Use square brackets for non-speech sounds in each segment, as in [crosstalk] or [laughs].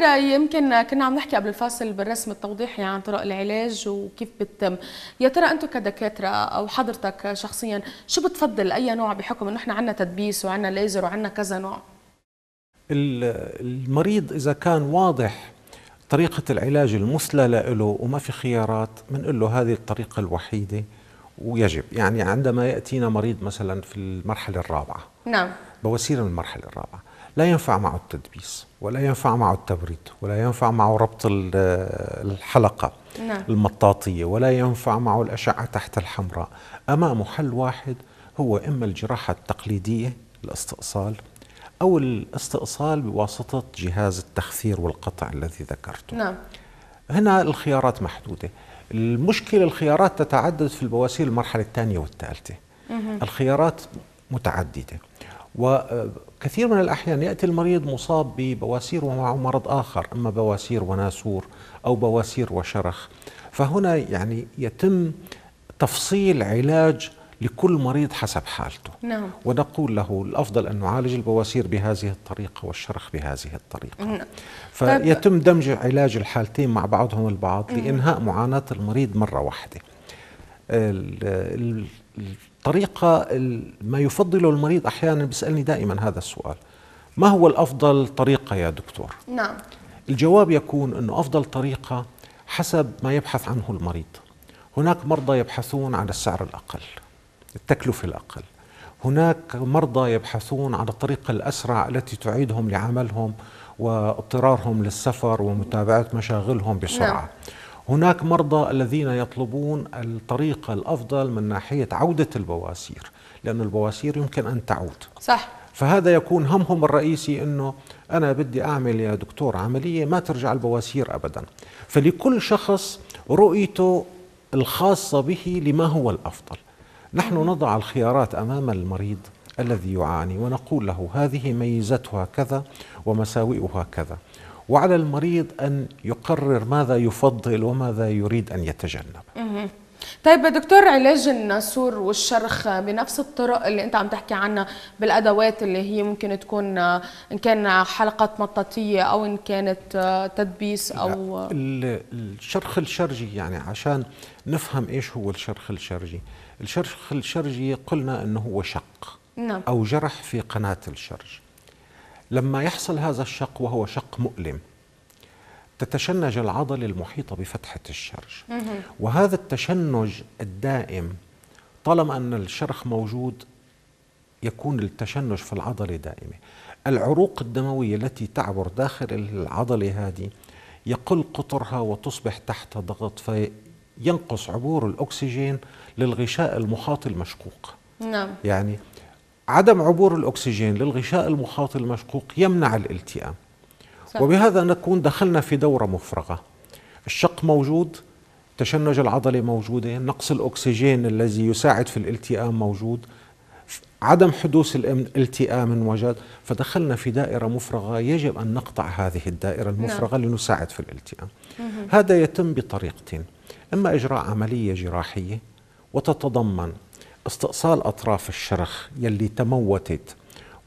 دكتور يمكن كنا عم نحكي قبل الفاصل بالرسم التوضيحي عن طرق العلاج وكيف بتتم يا ترى انتم كدكاتره او حضرتك شخصيا شو بتفضل اي نوع بحكم انه احنا عندنا تدبيس وعندنا ليزر وعندنا كذا نوع المريض اذا كان واضح طريقة العلاج المثلى له وما في خيارات بنقول له هذه الطريقة الوحيدة ويجب يعني عندما يأتينا مريض مثلا في المرحلة الرابعة نعم بوسيلة من المرحلة الرابعة لا ينفع معه التدبيس ولا ينفع معه التبريد ولا ينفع معه ربط الحلقة نعم. المطاطية ولا ينفع معه الأشعة تحت الحمراء أمامه حل واحد هو إما الجراحة التقليدية الاستئصال أو الاستئصال بواسطة جهاز التخثير والقطع الذي ذكرته نعم. هنا الخيارات محدودة المشكلة الخيارات تتعدد في البواسير المرحلة الثانية والثالثة الخيارات متعددة وكثير من الأحيان يأتي المريض مصاب ببواسير ومعه مرض آخر إما بواسير وناسور أو بواسير وشرخ فهنا يعني يتم تفصيل علاج لكل مريض حسب حالته نعم. ونقول له الأفضل أن نعالج البواسير بهذه الطريقة والشرخ بهذه الطريقة نعم. فيتم طيب. دمج علاج الحالتين مع بعضهم البعض لإنهاء معاناة المريض مرة واحدة الطريقة ما يفضله المريض أحيانا بيسألني دائما هذا السؤال ما هو الأفضل طريقة يا دكتور؟ نعم الجواب يكون أنه أفضل طريقة حسب ما يبحث عنه المريض هناك مرضى يبحثون عن السعر الأقل التكلفة الأقل هناك مرضى يبحثون عن الطريقة الأسرع التي تعيدهم لعملهم واضطرارهم للسفر ومتابعة مشاغلهم بسرعة نعم. هناك مرضى الذين يطلبون الطريقة الأفضل من ناحية عودة البواسير لأن البواسير يمكن أن تعود صح فهذا يكون همهم الرئيسي أنه أنا بدي أعمل يا دكتور عملية ما ترجع البواسير أبدا فلكل شخص رؤيته الخاصة به لما هو الأفضل نحن نضع الخيارات أمام المريض الذي يعاني ونقول له هذه ميزتها كذا ومساوئها كذا وعلى المريض أن يقرر ماذا يفضل وماذا يريد أن يتجنب طيب دكتور علاج النسور والشرخ بنفس الطرق اللي انت عم تحكي عنها بالادوات اللي هي ممكن تكون ان كان حلقات مطاطيه او ان كانت آه، تدبيس او الشرخ الشرجي يعني عشان نفهم ايش هو الشرخ الشرجي الشرخ الشرجي قلنا انه هو شق نعم. او جرح في قناه الشرج لما يحصل هذا الشق وهو شق مؤلم تتشنج العضلة المحيطة بفتحة الشرج وهذا التشنج الدائم طالما أن الشرخ موجود يكون التشنج في العضلة دائمة العروق الدموية التي تعبر داخل العضلة هذه يقل قطرها وتصبح تحت ضغط فينقص عبور الأكسجين للغشاء المحاط المشقوق نعم. يعني عدم عبور الأكسجين للغشاء المخاط المشقوق يمنع الالتئام وبهذا نكون دخلنا في دورة مفرغة الشق موجود تشنج العضلة موجودة نقص الأكسجين الذي يساعد في الالتئام موجود عدم حدوث الالتئام وجد فدخلنا في دائرة مفرغة يجب أن نقطع هذه الدائرة نعم. المفرغة نعم. لنساعد في الالتئام هذا يتم بطريقتين إما إجراء عملية جراحية وتتضمن استئصال أطراف الشرخ يلي تموتت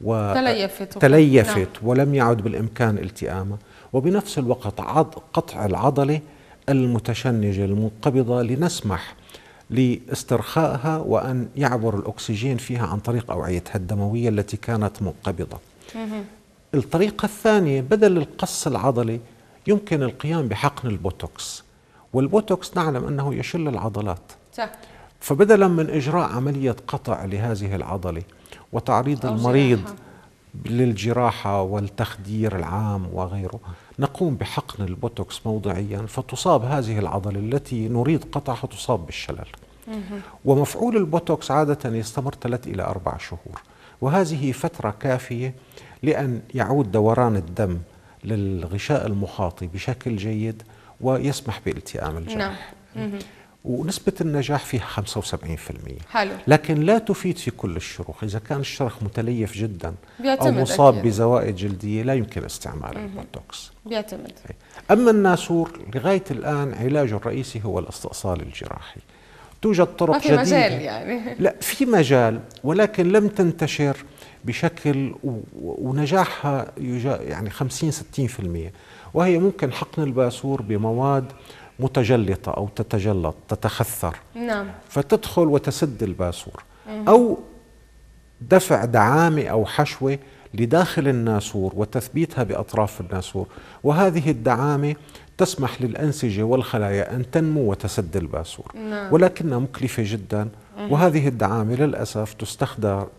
وتليفت تليفت تليفت نعم. ولم يعد بالإمكان التئامها وبنفس الوقت عض قطع العضلة المتشنجة المنقبضة لنسمح لاسترخائها وأن يعبر الأكسجين فيها عن طريق أوعيتها الدموية التي كانت منقبضة الطريقة الثانية بدل القص العضلي يمكن القيام بحقن البوتوكس والبوتوكس نعلم أنه يشل العضلات صح. فبدلا من إجراء عملية قطع لهذه العضلة وتعريض المريض جراحة. للجراحة والتخدير العام وغيره نقوم بحقن البوتوكس موضعيا فتصاب هذه العضلة التي نريد قطعها تصاب بالشلل ومفعول البوتوكس عادة يستمر ثلاث إلى أربع شهور وهذه فترة كافية لأن يعود دوران الدم للغشاء المخاطي بشكل جيد ويسمح بالتئام الجرح نعم. ونسبة النجاح فيها 75% حلو. لكن لا تفيد في كل الشروخ إذا كان الشرخ متليف جدا أو مصاب بزوائد جلدية لا يمكن استعمال البوتوكس بيعتمد إيه. أما الناسور لغاية الآن علاجه الرئيسي هو الاستئصال الجراحي توجد طرق جديدة ما في جديدة. مجال يعني [laughs] لا في مجال ولكن لم تنتشر بشكل ونجاحها يعني 50 60% وهي ممكن حقن الباسور بمواد متجلطة أو تتجلط تتخثر نعم. فتدخل وتسد الباسور مم. أو دفع دعامة أو حشوة لداخل الناسور وتثبيتها بأطراف الناسور وهذه الدعامة تسمح للأنسجة والخلايا أن تنمو وتسد الباسور نعم. ولكنها مكلفة جدا وهذه الدعامة للأسف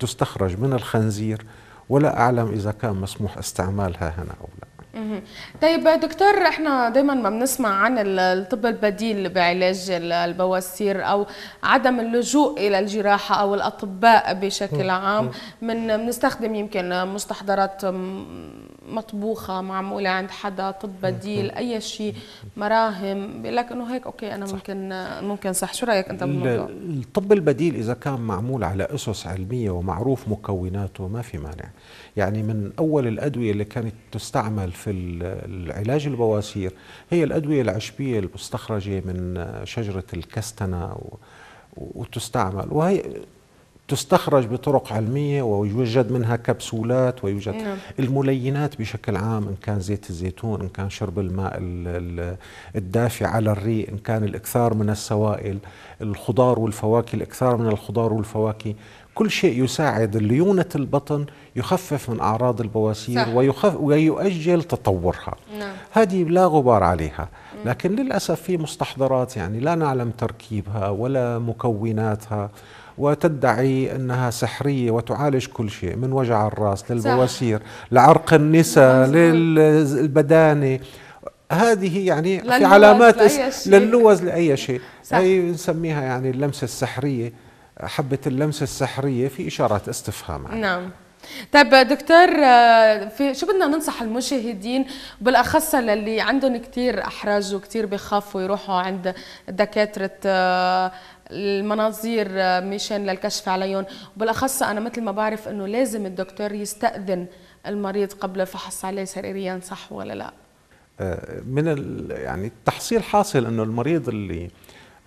تستخرج من الخنزير ولا أعلم إذا كان مسموح استعمالها هنا أو لا طيب دكتور احنا دايما ما بنسمع عن الطب البديل بعلاج البواسير او عدم اللجوء الى الجراحه او الاطباء بشكل عام من بنستخدم يمكن مستحضرات مطبوخه معموله عند حدا طب بديل اي شيء مراهم لك انه هيك اوكي انا صح. ممكن ممكن صح شو رايك انت بالموضوع الطب البديل اذا كان معمول على اسس علميه ومعروف مكوناته ما في مانع يعني من اول الادويه اللي كانت تستعمل في العلاج البواسير هي الادويه العشبيه المستخرجه من شجره الكستنه وتستعمل وهي تستخرج بطرق علمية ويوجد منها كبسولات ويوجد نعم. الملينات بشكل عام إن كان زيت الزيتون إن كان شرب الماء الدافئ على الريق إن كان الإكثار من السوائل الخضار والفواكه الإكثار من الخضار والفواكه كل شيء يساعد ليونة البطن يخفف من أعراض البواسير صح. ويخف ويؤجل تطورها نعم. هذه لا غبار عليها لكن للأسف في مستحضرات يعني لا نعلم تركيبها ولا مكوناتها وتدعي أنها سحرية وتعالج كل شيء من وجع الرأس للبواسير لعرق النساء للبدانة هذه يعني في علامات للوز لأي شيء هي نسميها يعني اللمسة السحرية حبة اللمسة السحرية في إشارات استفهام يعني. نعم طيب دكتور آه، في شو بدنا ننصح المشاهدين بالاخص للي عندهم كثير احراج وكثير بخافوا يروحوا عند دكاتره آه، المناظير آه، مشان للكشف عليهم وبالاخص انا مثل ما بعرف انه لازم الدكتور يستاذن المريض قبل فحص عليه سريريا صح ولا لا آه، من يعني التحصيل حاصل انه المريض اللي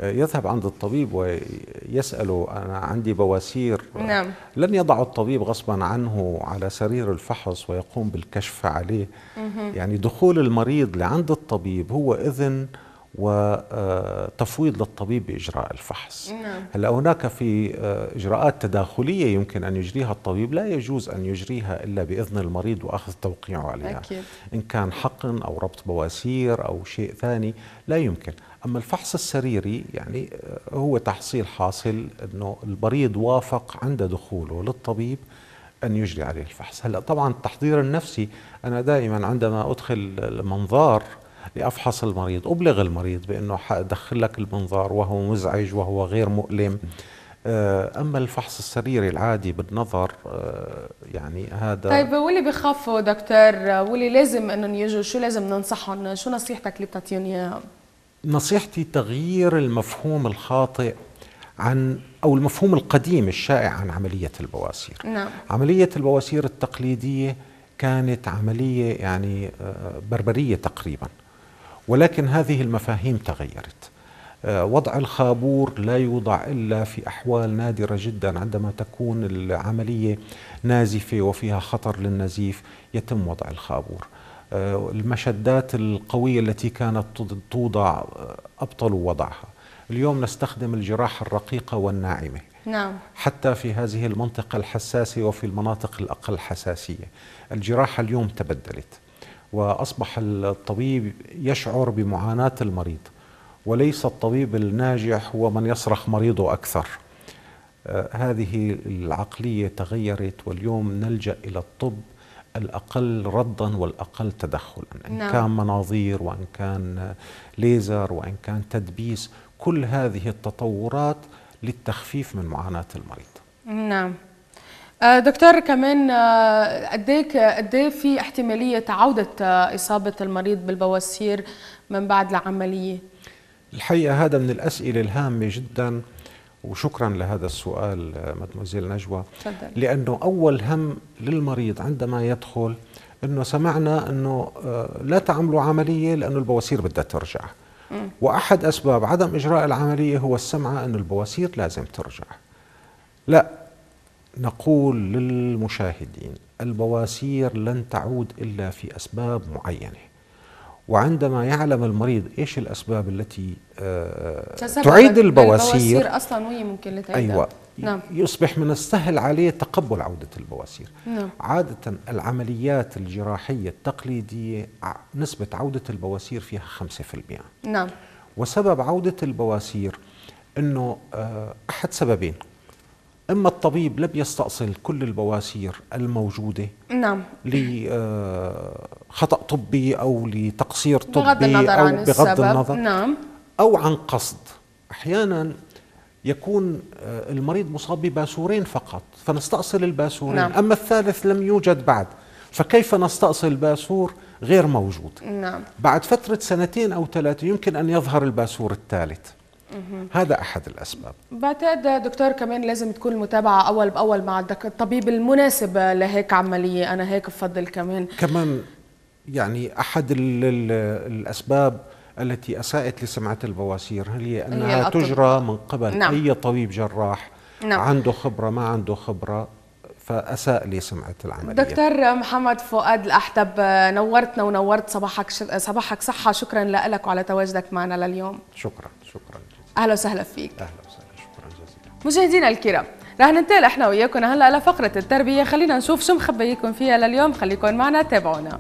آه، يذهب عند الطبيب ويسأله أنا عندي بواسير نعم. لن يضع الطبيب غصبا عنه على سرير الفحص ويقوم بالكشف عليه مه. يعني دخول المريض لعند الطبيب هو إذن وتفويض للطبيب باجراء الفحص نعم. هلا هناك في آه، اجراءات تداخليه يمكن ان يجريها الطبيب لا يجوز ان يجريها الا باذن المريض واخذ توقيعه عليها أكيد. ان كان حقن او ربط بواسير او شيء ثاني لا يمكن اما الفحص السريري يعني آه، هو تحصيل حاصل انه المريض وافق عند دخوله للطبيب أن يجري عليه الفحص هلا طبعا التحضير النفسي أنا دائما عندما أدخل المنظار لافحص المريض ابلغ المريض بانه حادخل لك المنظار وهو مزعج وهو غير مؤلم آه، اما الفحص السريري العادي بالنظر آه، يعني هذا طيب واللي بخافوا دكتور واللي لازم انهم يجوا شو لازم ننصحهم شو نصيحتك اللي بتعطيهم اياها نصيحتي تغيير المفهوم الخاطئ عن او المفهوم القديم الشائع عن عمليه البواسير نعم. عمليه البواسير التقليديه كانت عمليه يعني آه، بربريه تقريبا ولكن هذه المفاهيم تغيرت آه، وضع الخابور لا يوضع الا في احوال نادره جدا عندما تكون العمليه نازفه وفيها خطر للنزيف يتم وضع الخابور آه، المشدات القويه التي كانت توضع آه، ابطلوا وضعها اليوم نستخدم الجراحه الرقيقه والناعمه نعم. حتى في هذه المنطقه الحساسه وفي المناطق الاقل حساسيه الجراحه اليوم تبدلت واصبح الطبيب يشعر بمعاناه المريض وليس الطبيب الناجح هو من يصرخ مريضه اكثر آه، هذه العقليه تغيرت واليوم نلجا الى الطب الاقل ردا والاقل تدخلا ان نعم. كان مناظير وان كان ليزر وان كان تدبيس كل هذه التطورات للتخفيف من معاناه المريض نعم آه، دكتور كمان قديك آه، قد إيه إيه في احتماليه عوده آه، اصابه المريض بالبواسير من بعد العمليه؟ الحقيقه هذا من الاسئله الهامه جدا وشكرا لهذا السؤال مدموزيل نجوى تفضل لانه اول هم للمريض عندما يدخل انه سمعنا انه لا تعملوا عمليه لانه البواسير بدها ترجع م. واحد اسباب عدم اجراء العمليه هو السمعه انه البواسير لازم ترجع لا نقول للمشاهدين البواسير لن تعود الا في اسباب معينه وعندما يعلم المريض ايش الاسباب التي آه، تعيد البواسير البواسير اصلا وهي ممكن لتعيدها ايوه نعم. يصبح من السهل عليه تقبل عودة البواسير نعم. عادة العمليات الجراحية التقليدية نسبة عودة البواسير فيها 5% نعم وسبب عودة البواسير أنه آه، أحد سببين اما الطبيب لم يستأصل كل البواسير الموجوده نعم لخطا آه، طبي او لتقصير طبي بغض النظر او بغض السبب. النظر نعم او عن قصد احيانا يكون آه، المريض مصاب بباسورين فقط فنستأصل الباسورين نعم. أما الثالث لم يوجد بعد فكيف نستأصل باسور غير موجود نعم. بعد فترة سنتين أو ثلاثة يمكن أن يظهر الباسور الثالث هذا احد الاسباب بعتقد دكتور كمان لازم تكون المتابعه اول باول مع الطبيب المناسب لهيك عمليه انا هيك بفضل كمان كمان يعني احد الـ الـ الاسباب التي اساءت لسمعه البواسير هي انها هي تجرى من قبل نعم. اي طبيب جراح نعم. عنده خبره ما عنده خبره فاساء لي سمعه العمليه دكتور محمد فؤاد الاحتب نورتنا ونورت صباحك صباحك صحه شكرا لك وعلى تواجدك معنا لليوم شكرا شكرا اهلا وسهلا فيك اهلا وسهلا شكرا جزيلا مشاهدينا الكرام رح ننتقل احنا وياكم هلا لفقره التربيه خلينا نشوف شو مخبيكم فيها لليوم خليكم معنا تابعونا